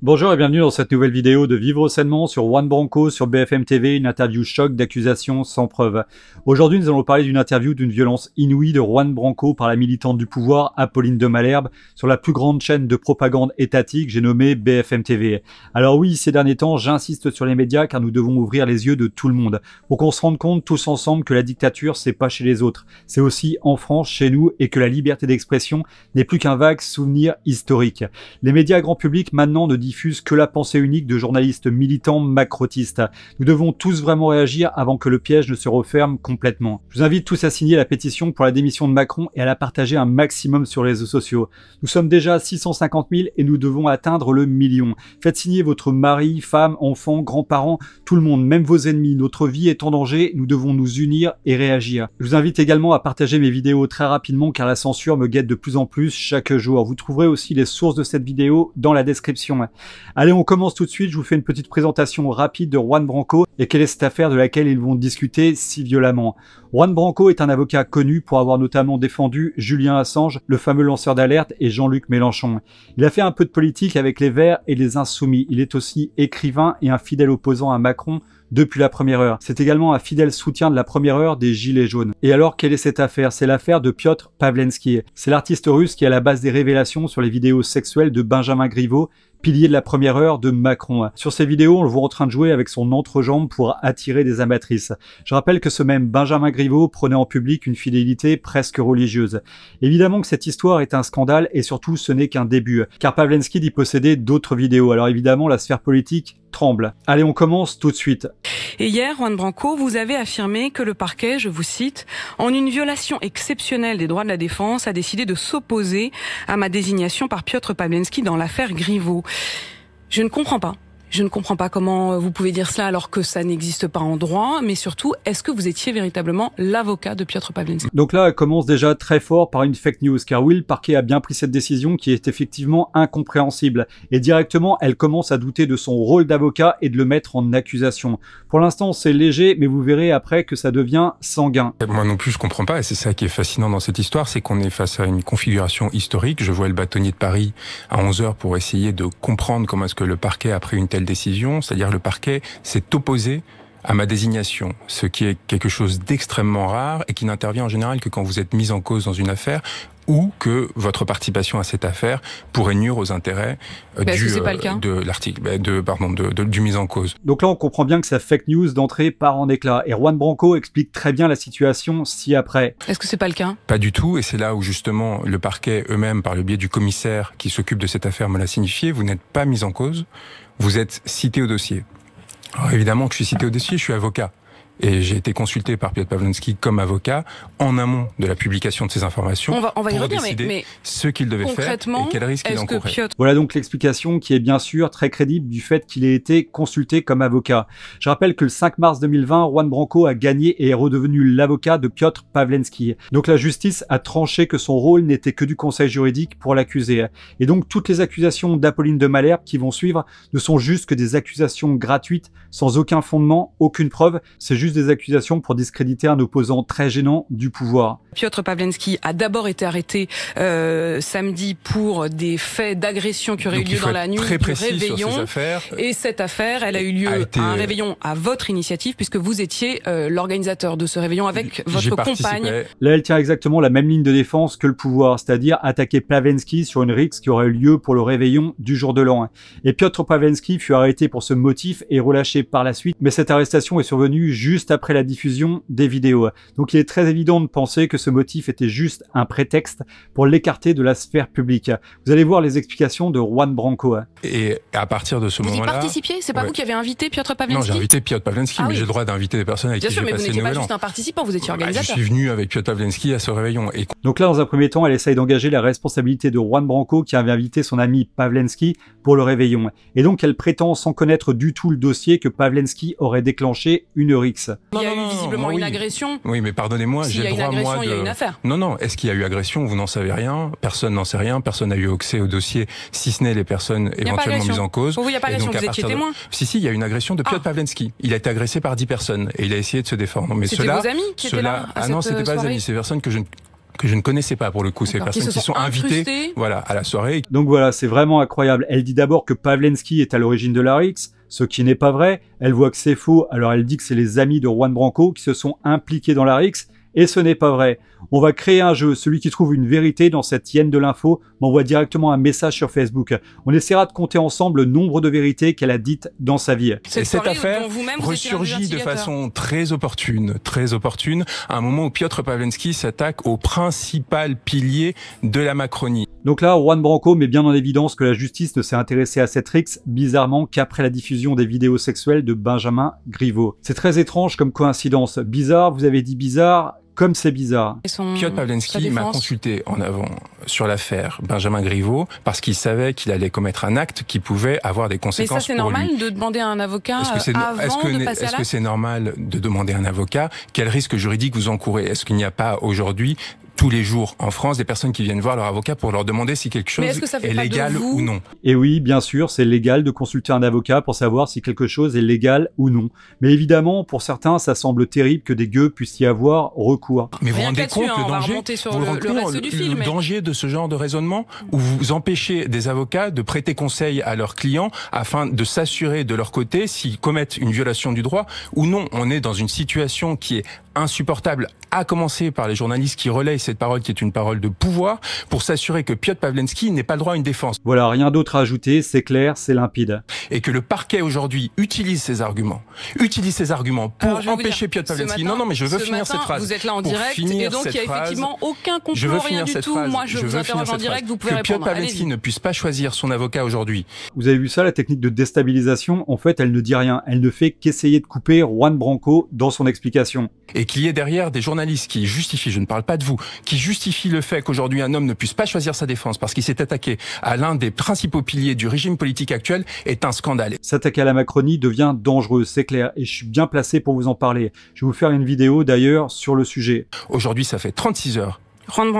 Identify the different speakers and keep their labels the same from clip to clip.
Speaker 1: Bonjour et bienvenue dans cette nouvelle vidéo de Vivre sainement sur Juan Branco, sur BFM TV, une interview choc d'accusations sans preuve. Aujourd'hui, nous allons parler d'une interview d'une violence inouïe de Juan Branco par la militante du pouvoir, Apolline de Malherbe, sur la plus grande chaîne de propagande étatique, j'ai nommé BFM TV. Alors oui, ces derniers temps, j'insiste sur les médias car nous devons ouvrir les yeux de tout le monde pour qu'on se rende compte tous ensemble que la dictature, c'est pas chez les autres, c'est aussi en France, chez nous, et que la liberté d'expression n'est plus qu'un vague souvenir historique. Les médias grand public maintenant ne diffuse que la pensée unique de journalistes militants macrotistes. Nous devons tous vraiment réagir avant que le piège ne se referme complètement. Je vous invite tous à signer la pétition pour la démission de Macron et à la partager un maximum sur les réseaux sociaux. Nous sommes déjà à 650 000 et nous devons atteindre le million. Faites signer votre mari, femme, enfant, grands-parents, tout le monde, même vos ennemis. Notre vie est en danger, nous devons nous unir et réagir. Je vous invite également à partager mes vidéos très rapidement car la censure me guette de plus en plus chaque jour. Vous trouverez aussi les sources de cette vidéo dans la description. Allez, on commence tout de suite. Je vous fais une petite présentation rapide de Juan Branco et quelle est cette affaire de laquelle ils vont discuter si violemment. Juan Branco est un avocat connu pour avoir notamment défendu Julien Assange, le fameux lanceur d'alerte, et Jean-Luc Mélenchon. Il a fait un peu de politique avec les Verts et les Insoumis. Il est aussi écrivain et un fidèle opposant à Macron depuis la première heure. C'est également un fidèle soutien de la première heure des Gilets jaunes. Et alors, quelle est cette affaire C'est l'affaire de Piotr Pavlensky. C'est l'artiste russe qui a à la base des révélations sur les vidéos sexuelles de Benjamin Griveaux, pilier de la première heure de Macron. Sur ces vidéos, on le voit en train de jouer avec son entrejambe pour attirer des amatrices. Je rappelle que ce même Benjamin Griveaux prenait en public une fidélité presque religieuse. Évidemment que cette histoire est un scandale et surtout ce n'est qu'un début, car Pavlensky dit posséder d'autres vidéos. Alors évidemment, la sphère politique tremble. Allez, on commence tout de suite.
Speaker 2: Et hier, Juan Branco, vous avez affirmé que le parquet, je vous cite, en une violation exceptionnelle des droits de la défense, a décidé de s'opposer à ma désignation par Piotr Pavlensky dans l'affaire Griveaux. Je ne comprends pas. Je ne comprends pas comment vous pouvez dire cela alors que ça n'existe pas en droit, mais surtout, est-ce que vous étiez véritablement l'avocat de Piotr Pavlensky
Speaker 1: Donc là, elle commence déjà très fort par une fake news, car Will le parquet a bien pris cette décision qui est effectivement incompréhensible. Et directement, elle commence à douter de son rôle d'avocat et de le mettre en accusation. Pour l'instant, c'est léger, mais vous verrez après que ça devient sanguin.
Speaker 3: Moi non plus, je comprends pas, et c'est ça qui est fascinant dans cette histoire, c'est qu'on est face à une configuration historique. Je vois le bâtonnier de Paris à 11h pour essayer de comprendre comment est-ce que le parquet a pris une telle décision, c'est-à-dire le parquet s'est opposé à ma désignation, ce qui est quelque chose d'extrêmement rare et qui n'intervient en général que quand vous êtes mis en cause dans une affaire ou que votre participation à cette affaire pourrait nuire aux intérêts euh, du, euh, de l'article, ben, de, pardon, de, du
Speaker 1: mise en cause. Donc là, on comprend bien que sa fake news d'entrée part en éclat. Et Juan Branco explique très bien la situation si après.
Speaker 2: Est-ce que c'est pas le cas
Speaker 1: Pas du tout. Et c'est là où
Speaker 3: justement le parquet eux-mêmes, par le biais du commissaire qui s'occupe de cette affaire, me l'a signifié. Vous n'êtes pas mis en cause. Vous êtes cité au dossier. Alors évidemment que je suis cité au dossier, je suis avocat. Et j'ai été consulté par Piotr Pavlensky comme avocat en amont de la publication de ces informations on va, pour revenir, décider mais,
Speaker 1: ce qu'il devait faire et quel risque il encourait. Voilà donc l'explication qui est bien sûr très crédible du fait qu'il ait été consulté comme avocat. Je rappelle que le 5 mars 2020, Juan Branco a gagné et est redevenu l'avocat de Piotr Pavlensky. Donc la justice a tranché que son rôle n'était que du conseil juridique pour l'accusé. Et donc toutes les accusations d'Apolline de Malherbe qui vont suivre ne sont juste que des accusations gratuites, sans aucun fondement, aucune preuve. C'est juste des accusations pour discréditer un opposant très gênant du pouvoir.
Speaker 2: Piotr Pavlensky a d'abord été arrêté euh, samedi pour des faits d'agression qui auraient eu lieu dans la nuit du réveillon. Ces et cette affaire, elle a eu lieu à un euh, réveillon à votre initiative puisque vous étiez euh, l'organisateur de ce réveillon avec votre compagne.
Speaker 1: Là, elle tient exactement la même ligne de défense que le pouvoir, c'est-à-dire attaquer Pavlensky sur une rixe qui aurait eu lieu pour le réveillon du jour de l'an. Et Piotr Pavlensky fut arrêté pour ce motif et relâché par la suite, mais cette arrestation est survenue juste juste après la diffusion des vidéos. Donc il est très évident de penser que ce motif était juste un prétexte pour l'écarter de la sphère publique. Vous allez voir les explications de Juan Branco. Hein. Et à partir de ce moment-là... Vous y participiez
Speaker 2: C'est pas vous qui avez invité Piotr Pavlensky Non, j'ai
Speaker 1: invité Piotr Pavlensky, ah mais j'ai le droit d'inviter des personnes
Speaker 3: avec qui j'ai passé Bien sûr, mais vous n'étiez pas juste un
Speaker 2: participant, vous étiez bah, organisateur. je suis
Speaker 3: venu avec Piotr Pavlensky à ce réveillon. Et...
Speaker 1: Donc là, dans un premier temps, elle essaye d'engager la responsabilité de Juan Branco qui avait invité son ami Pavlensky pour le réveillon. Et donc elle prétend, sans connaître du tout le dossier, que Pavlensky aurait déclenché une rixe.
Speaker 2: Non, Il y a eu visiblement une agression.
Speaker 1: Oui, mais pardonnez-moi, j'ai le droit, moi, de... Non, non, est-ce qu'il y a eu agression Vous
Speaker 3: n'en savez rien, personne n'en sait rien, personne n'a eu accès au dossier, si ce n'est les personnes éventuellement mises en cause. Pour vous, il n'y a pas agression, donc, vous étiez Si, si, il y a une agression de Piotr ah. Pavlensky. Il a été agressé par 10 personnes et il a essayé de se défendre. Mais cela, vos amis qui étaient là Ah non, c'était euh, pas des amis, c'est personnes que je ne que je ne connaissais pas pour le coup,
Speaker 1: ces personnes qui, sont, invitées voilà, à la soirée. Donc voilà, c'est vraiment incroyable. Elle dit d'abord que Pavlensky est à l'origine de la rixe, ce qui n'est pas vrai. Elle voit que c'est faux, alors elle dit que c'est les amis de Juan Branco qui se sont impliqués dans la Rix. et ce n'est pas vrai. On va créer un jeu, celui qui trouve une vérité dans cette hyène de l'info m'envoie directement un message sur Facebook. On essaiera de compter ensemble le nombre de vérités qu'elle a dites dans sa vie. Cette, cette affaire ressurgit de façon
Speaker 3: très opportune, très opportune, à un moment où Piotr Pavlensky s'attaque au principal pilier
Speaker 1: de la Macronie. Donc là, Juan Branco met bien en évidence que la justice ne s'est intéressée à cette rixe bizarrement qu'après la diffusion des vidéos sexuelles de Benjamin Griveaux. C'est très étrange comme coïncidence. Bizarre, vous avez dit bizarre, comme c'est bizarre.
Speaker 3: Piotr Pavlensky m'a consulté en avant sur l'affaire Benjamin Griveaux parce qu'il savait qu'il allait commettre un acte qui pouvait avoir des conséquences Mais ça, c'est normal
Speaker 2: de demander à un avocat Est-ce que c'est est -ce
Speaker 3: normal de demander à un avocat Quel risque juridique vous encourez Est-ce qu'il n'y a pas aujourd'hui tous les jours en France des personnes
Speaker 1: qui viennent voir leur avocat pour leur demander si quelque chose est, que légal ou non. Et eh oui, bien sûr, c'est légal de consulter un avocat pour savoir si quelque chose est légal ou non. Mais évidemment, pour certains, ça semble terrible que des gueux puissent y avoir recours. Mais
Speaker 3: vous, rendez compte le hein, danger, le, danger de ce genre de raisonnement où vous empêchez des avocats de prêter conseil à leurs clients afin de s'assurer de leur côté s'ils commettent une violation du droit ou non. On est dans une situation qui est insupportable, à commencer par les journalistes qui relayent cette parole qui est une parole de pouvoir, pour s'assurer que Piotr Pavlensky n'ait pas le droit à une défense.
Speaker 1: Voilà, rien d'autre à ajouter, c'est clair, c'est
Speaker 3: limpide. Et que le parquet aujourd'hui utilise ces arguments, utilise ces arguments pour empêcher Piotr Pavlensky. non, non, mais je veux finir cette phrase. Vous êtes là en direct, et donc il n'y a effectivement aucun complot, rien du tout. Moi, je, je vous interroge en direct, vous pouvez que Piotr Pavlensky
Speaker 1: ne puisse pas choisir son avocat aujourd'hui. Vous avez vu ça, la technique de déstabilisation En fait, elle ne dit rien. Elle ne fait qu'essayer de couper Juan Branco dans son explication. Et qu'il y ait derrière des journalistes qui justifient, je ne parle pas de vous, qui justifient le fait qu'aujourd'hui
Speaker 3: un homme ne puisse pas choisir sa défense parce qu'il s'est attaqué à l'un des principaux piliers du régime politique actuel
Speaker 1: est un scandale. S'attaquer à la Macronie devient dangereux, c'est clair, et je suis bien placé pour vous en parler. Je vais vous faire une vidéo d'ailleurs sur le sujet. Aujourd'hui, ça fait 36 heures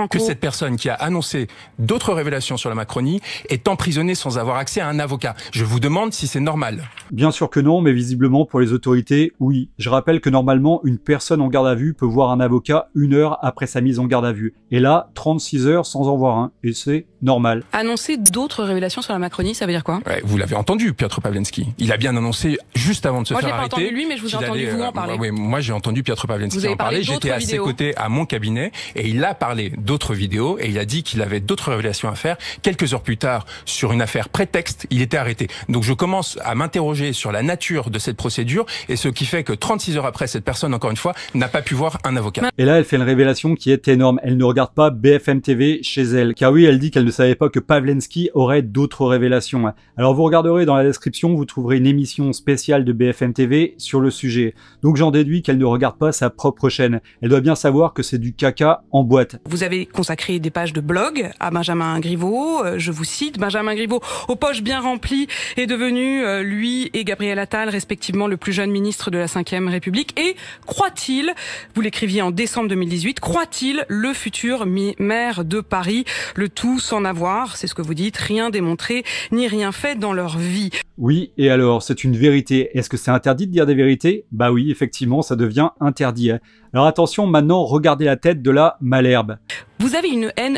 Speaker 3: que cette personne qui a annoncé d'autres révélations sur la Macronie est emprisonnée sans avoir accès à un avocat. Je vous demande si c'est normal.
Speaker 1: Bien sûr que non, mais visiblement pour les autorités, oui. Je rappelle que normalement, une personne en garde à vue peut voir un avocat une heure après sa mise en garde à vue. Et là, 36 heures sans en voir un. Et c'est normal.
Speaker 2: Annoncer d'autres révélations sur la Macronie, ça veut dire quoi
Speaker 1: Vous l'avez entendu,
Speaker 3: Piotr Pavlensky. Il a bien annoncé juste avant de se faire arrêter. Moi, j'ai entendu lui, mais je vous ai entendu vous en euh, parler. moi, j'ai entendu Piotr Pavlensky en parler. J'étais à ses côtés à mon cabinet et il a parlé d'autres vidéos et il a dit qu'il avait d'autres révélations à faire. Quelques heures plus tard, sur une affaire prétexte, il était arrêté. Donc je commence à m'interroger sur la nature de cette procédure et ce qui fait que 36 heures après, cette personne, encore une fois, n'a pas pu voir un avocat.
Speaker 1: Et là, elle fait une révélation qui est énorme. Elle ne regarde pas BFM TV chez elle. Car oui, elle dit qu'elle ne savait pas que Pavlensky aurait d'autres révélations. Alors vous regarderez dans la description, vous trouverez une émission spéciale de BFM TV sur le sujet. Donc j'en déduis qu'elle ne regarde pas sa propre chaîne. Elle doit bien savoir que c'est du caca en boîte vous avez consacré des pages
Speaker 2: de blog à Benjamin Griveaux. Euh, je vous cite, Benjamin Griveaux, aux poches bien remplies, est devenu, euh, lui et Gabriel Attal, respectivement, le plus jeune ministre de la Ve République. Et croit-il, vous l'écriviez en décembre 2018, croit-il le futur maire de Paris, le tout sans avoir, c'est ce que vous dites, rien démontré ni rien fait dans leur vie.
Speaker 1: Oui, et alors, c'est une vérité. Est-ce que c'est interdit de dire des vérités Bah oui, effectivement, ça devient interdit. Alors attention, maintenant, regardez la tête de la malherbe.
Speaker 2: Vous avez une haine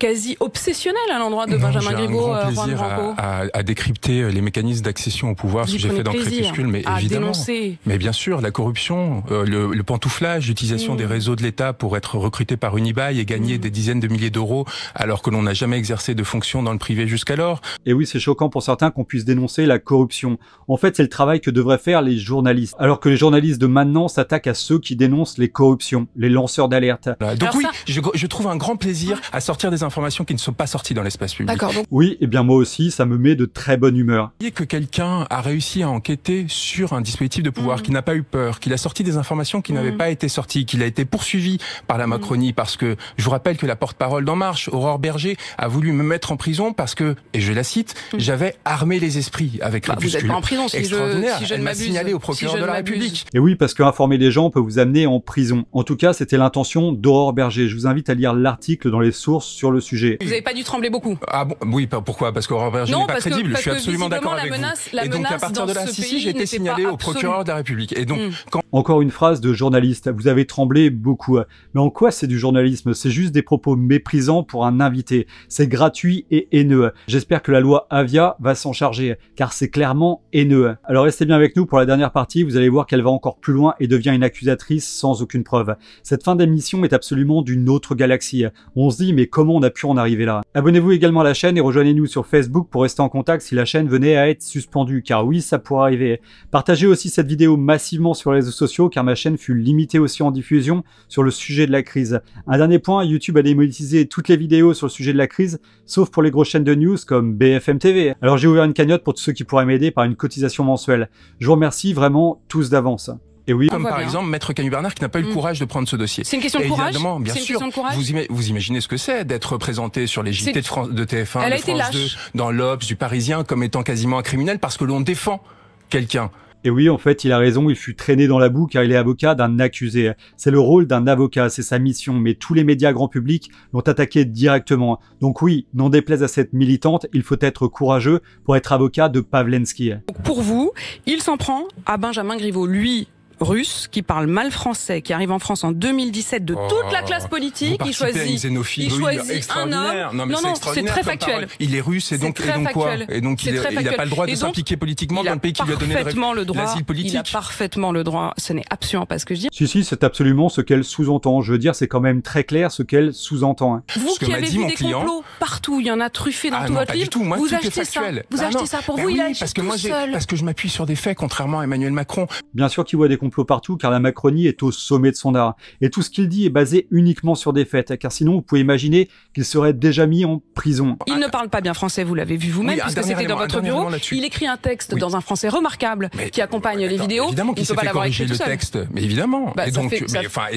Speaker 2: quasi obsessionnel à l'endroit de Benjamin Griveaux, euh,
Speaker 3: À,
Speaker 1: à, à, décrypter euh, les mécanismes
Speaker 3: d'accession au pouvoir, ce que j'ai fait dans Crépuscule, mais évidemment. Mais bien sûr, la corruption, euh, le, pantouflage, l'utilisation des mm. réseaux de l'État pour être recruté par Unibail et gagner mm. des dizaines de milliers d'euros
Speaker 1: alors que l'on n'a jamais exercé de fonction dans le privé jusqu'alors. Et oui, c'est choquant pour certains qu'on puisse dénoncer la corruption. En fait, c'est le travail que devraient faire les journalistes. Alors que les journalistes de maintenant s'attaquent à ceux qui dénoncent les corruptions, les lanceurs d'alerte. Donc oui, je, je trouve un grand plaisir à sortir des informations informations qui ne sont pas sorties dans l'espace public. D'accord. Oui, et eh bien moi aussi, ça me met de très bonne humeur.
Speaker 3: Et que quelqu'un a réussi à enquêter sur un dispositif de pouvoir, mmh. qui n'a pas eu peur, qu'il a sorti des informations qui mmh. n'avaient pas été sorties, qu'il a été poursuivi par la mmh. Macronie, parce que je vous rappelle que la porte-parole d'En Marche, Aurore Berger, a voulu me mettre en prison parce que, et je la cite, j'avais armé les esprits
Speaker 1: avec bah, Vous êtes en prison, si extraordinaire. Je, si Elle m'a au procureur de la République. Et oui, parce qu'informer les gens peut vous amener en prison. En tout cas, c'était l'intention d'Aurore Berger. Je vous invite à lire l'article dans les sources sur le sujet. Vous
Speaker 3: n'avez pas dû trembler beaucoup.
Speaker 1: Ah bon, oui, pourquoi Parce qu'on Berger n'est pas crédible. je suis absolument d'accord avec et donc à partir de là, si, si, j'ai été signalé au procureur de la République. Et donc, mm. quand... encore une phrase de journaliste. Vous avez tremblé beaucoup. Mais en quoi c'est du journalisme C'est juste des propos méprisants pour un invité. C'est gratuit et haineux. J'espère que la loi Avia va s'en charger, car c'est clairement haineux. Alors restez bien avec nous pour la dernière partie. Vous allez voir qu'elle va encore plus loin et devient une accusatrice sans aucune preuve. Cette fin d'émission est absolument d'une autre galaxie. On se dit mais comment on a pu en arriver là. Abonnez-vous également à la chaîne et rejoignez-nous sur Facebook pour rester en contact si la chaîne venait à être suspendue, car oui, ça pourrait arriver. Partagez aussi cette vidéo massivement sur les réseaux sociaux, car ma chaîne fut limitée aussi en diffusion sur le sujet de la crise. Un dernier point, YouTube a démonétisé toutes les vidéos sur le sujet de la crise, sauf pour les grosses chaînes de news comme BFM TV. Alors j'ai ouvert une cagnotte pour tous ceux qui pourraient m'aider par une cotisation mensuelle. Je vous remercie vraiment tous d'avance. Comme par exemple Maître Camus-Bernard qui n'a pas eu le mm. courage de prendre ce dossier. C'est une question de courage. bien sûr. Vous, vous, imaginez ce que c'est d'être
Speaker 3: présenté sur les JT de, TF1, de France 2, dans l'Obs, du Parisien, comme étant quasiment un criminel parce
Speaker 1: que l'on défend quelqu'un. Et oui, en fait, il a raison, il fut traîné dans la boue car il est avocat d'un accusé. C'est le rôle d'un avocat, c'est sa mission, mais tous les médias grand public l'ont attaqué directement. Donc oui, n'en déplaise à cette militante, il faut être courageux pour être avocat de Pavlensky.
Speaker 2: Pour vous, il s'en prend à Benjamin Griveaux. Lui, russe qui parle mal français, qui arrive en France en 2017 de oh, toute la classe politique, il choisit,
Speaker 1: il choisit un
Speaker 2: homme. Non, non, c'est très factuel. Il est russe et donc, et donc quoi Et donc il n'a pas le droit de s'impliquer
Speaker 3: politiquement dans le pays qui lui a donné le droit. Politique. Il a
Speaker 2: parfaitement le droit. Ce n'est absolument pas ce que je dis.
Speaker 1: Si si, c'est absolument ce qu'elle sous-entend. Je veux dire, c'est quand même très clair ce qu'elle sous-entend. Hein. Vous qui avez dit vu des client... complots
Speaker 2: partout, il y en a truffé dans ah tout votre livre. tout. vous achetez ça. Vous ah achetez ça pour ben vous. parce que moi,
Speaker 1: parce que je m'appuie sur des faits, contrairement à Emmanuel Macron. Bien sûr qu'il voit des complots partout car la Macronie est au sommet de son art. Et tout ce qu'il dit est basé uniquement sur des faits, car sinon vous pouvez imaginer qu'il serait déjà mis en prison.
Speaker 2: Il ne parle pas bien français, vous l'avez vu vous-même, puisque c'était dans votre bureau. Il écrit un texte dans un français remarquable qui accompagne les vidéos. Évidemment qu'il ne peut pas l'avoir écrit le texte,
Speaker 3: mais évidemment. Bah, et,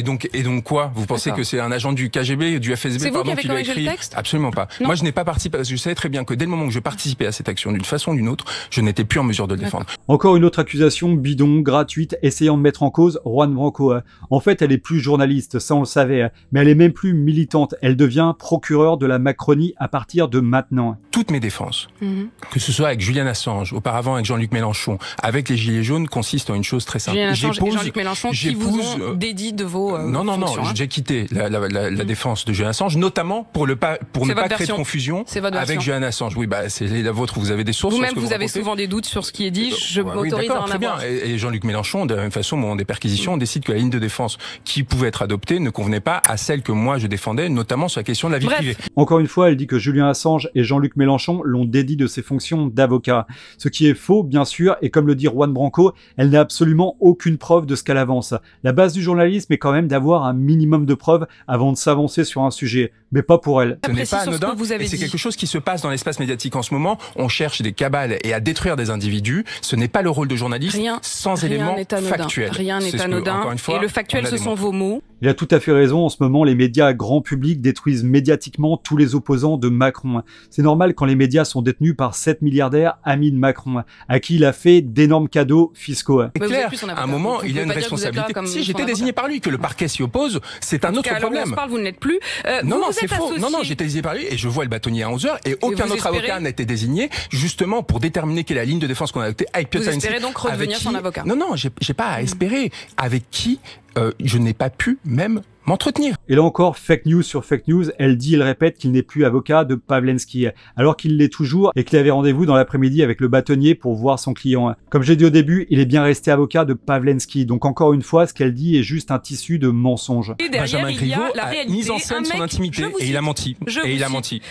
Speaker 3: donc, et, donc, quoi Vous pensez que c'est un agent du KGB, du FSB, qui, qui l'a le texte Absolument pas. Moi, je n'ai pas participé, parce que je savais très bien que dès le moment où je participais à cette action, d'une façon ou d'une autre, je n'étais plus
Speaker 1: en mesure de le défendre. Encore une autre accusation bidon, gratuite, essayant mettre en cause Juan Branco. Hein. En fait, elle est plus journaliste, ça on le savait, hein. mais elle est même plus militante. Elle devient procureure de la Macronie à partir de maintenant. Hein. Toutes mes défenses, mhm. que ce soit avec Julian Assange, auparavant
Speaker 3: avec Jean-Luc Mélenchon, avec les Gilets jaunes, consiste en une chose très simple. Jean-Luc Mélenchon qui vous ont euh,
Speaker 2: de vos euh, Non, non, non,
Speaker 3: j'ai quitté la, mhm. défense de Julian Assange, notamment pour, le pour ne pas créer de confusion avec Julian Assange. Oui, bah, c'est la vôtre, vous avez des sources. Vous-même, vous, avez souvent
Speaker 2: des doutes sur ce qui est dit, je euh, m'autorise en avoir.
Speaker 3: Et, et Jean-Luc Mélenchon, de la même façon, des perquisitions, on décide que la ligne de défense qui pouvait être adoptée ne convenait pas à celle que moi je défendais, notamment sur la question de la vie privée.
Speaker 1: Encore une fois, elle dit que Julien Assange et Jean-Luc Mélenchon l'ont dédié de ses fonctions d'avocat. Ce qui est faux, bien sûr, et comme le dit Juan Branco, elle n'a absolument aucune preuve de ce qu'elle avance. La base du journalisme est quand même d'avoir un minimum de preuves avant de s'avancer sur un sujet, mais pas pour elle. Ce n'est pas anodin, c'est quelque chose qui se
Speaker 3: passe dans l'espace médiatique en ce moment. On cherche des cabales et à détruire des individus. Ce n'est pas le rôle de journaliste rien, sans élément. éléments Rien n'est anodin. et le factuel, ce sont
Speaker 2: vos mots.
Speaker 1: Il a tout à fait raison. En ce moment, les médias grand public détruisent médiatiquement tous les opposants de Macron. C'est normal quand les médias sont détenus par sept milliardaires amis de Macron, à qui il a fait d'énormes cadeaux fiscaux. C'est À un moment, il y a une responsabilité. Si j'étais désigné par lui, que le parquet s'y oppose, c'est un autre problème.
Speaker 2: vous ne l'êtes plus. Euh, non, non, c'est faux. Non, non,
Speaker 3: j'étais désigné par lui et je vois le bâtonnier à 11 h et aucun autre avocat n'a été désigné justement pour déterminer quelle est la ligne de défense qu'on a adoptée avec Vous espérez donc revenir son avocat Non, non, j'ai pas espérer Avec qui euh, je n'ai pas pu même
Speaker 1: m'entretenir. Et là encore, fake news sur fake news, elle dit, elle répète qu'il n'est plus avocat de Pavlensky, alors qu'il l'est toujours et qu'il avait rendez-vous dans l'après-midi avec le bâtonnier pour voir son client. Comme j'ai dit au début, il est bien resté avocat de Pavlensky, donc encore une fois, ce qu'elle dit est juste un tissu de mensonge.
Speaker 3: Et derrière, Benjamin Griveaux a, mis en scène son intimité et il a menti. et il a menti.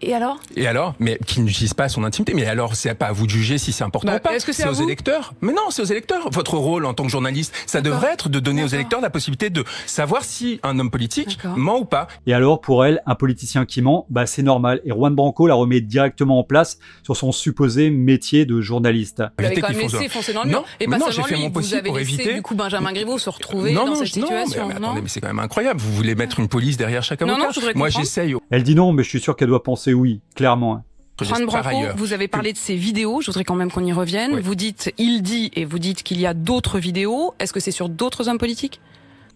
Speaker 3: Et, alors Et alors Mais qu'il n'utilise pas son intimité. Mais alors, c'est pas à vous de juger si c'est important bah, ou pas. C'est -ce aux électeurs. Mais non, c'est aux électeurs. Votre rôle en tant que journaliste, ça devrait être de donner aux la
Speaker 1: possibilité de savoir si un homme politique ment ou pas. Et alors, pour elle, un politicien qui ment, bah, c'est normal. Et Juan Branco la remet directement en place sur son supposé métier de journaliste. Vous avez quand même laissé foncer dans le mur. Et pas seulement fait lui, vous avez
Speaker 2: du coup Benjamin Griveaux se retrouver dans cette situation. non, mais attendez,
Speaker 3: mais c'est quand même incroyable. Vous voulez mettre une police derrière chaque
Speaker 2: avocat
Speaker 1: Moi, j'essaye. Elle dit non, mais je suis sûr qu'elle doit penser oui, clairement. Hein. Branco, vous
Speaker 2: avez parlé de ces vidéos, je voudrais quand même qu'on y revienne. Vous dites il dit et vous dites qu'il y a d'autres vidéos. Est-ce que c'est sur d'autres hommes politiques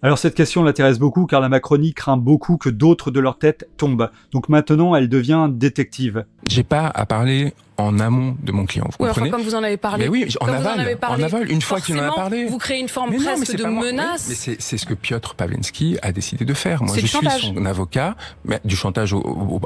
Speaker 1: alors cette question l'intéresse beaucoup car la Macronie craint beaucoup que d'autres de leur tête tombent. Donc maintenant, elle devient détective. J'ai pas à parler en amont de mon client. Vous comme vous en
Speaker 2: avez parlé. Mais oui, en aval, en, aval, une fois qu'il en a parlé. Vous créez une forme presque de menace. mais
Speaker 3: c'est ce que Piotr Pavlensky a décidé de faire. Moi, je suis son avocat. Mais du chantage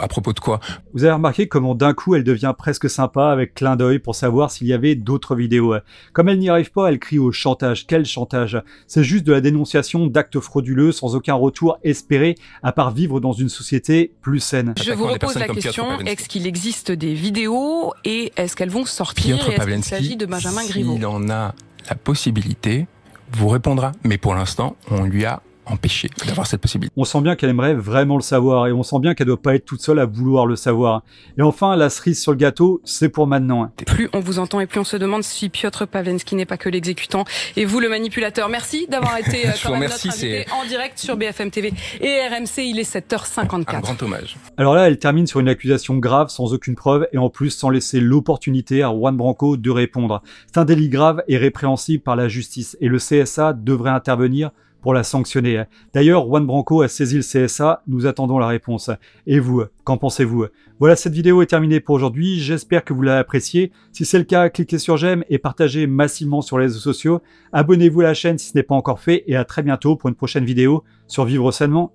Speaker 3: à
Speaker 1: propos de quoi Vous avez remarqué comment d'un coup elle devient presque sympa avec clin d'œil pour savoir s'il y avait d'autres vidéos. Comme elle n'y arrive pas, elle crie au chantage. Quel chantage C'est juste de la dénonciation d'actes frauduleux sans aucun retour espéré, à part vivre dans une société plus saine. Je vous repose la question est-ce
Speaker 2: qu'il existe des vidéos et est-ce qu'elles vont sortir Piotr s'agit de Benjamin Griveaux Il
Speaker 3: en a la possibilité, vous répondra. Mais pour l'instant, on
Speaker 1: lui a empêcher d'avoir cette possibilité. On sent bien qu'elle aimerait vraiment le savoir et on sent bien qu'elle ne doit pas être toute seule à vouloir le savoir. Et enfin, la cerise sur le gâteau, c'est pour maintenant.
Speaker 2: Plus on vous entend et plus on se demande si Piotr Pavlensky n'est pas que l'exécutant et vous le manipulateur. Merci d'avoir été euh, quand notre invité en direct sur BFM TV et RMC. Il est 7h54. Un grand hommage.
Speaker 1: Alors là, elle termine sur une accusation grave sans aucune preuve et en plus sans laisser l'opportunité à Juan Branco de répondre. C'est un délit grave et répréhensible par la justice et le CSA devrait intervenir pour la sanctionner. D'ailleurs, Juan Branco a saisi le CSA, nous attendons la réponse. Et vous, qu'en pensez-vous Voilà, cette vidéo est terminée pour aujourd'hui, j'espère que vous l'avez appréciée. Si c'est le cas, cliquez sur j'aime et partagez massivement sur les réseaux sociaux. Abonnez-vous à la chaîne si ce n'est pas encore fait et à très bientôt pour une prochaine vidéo sur Vivre sainement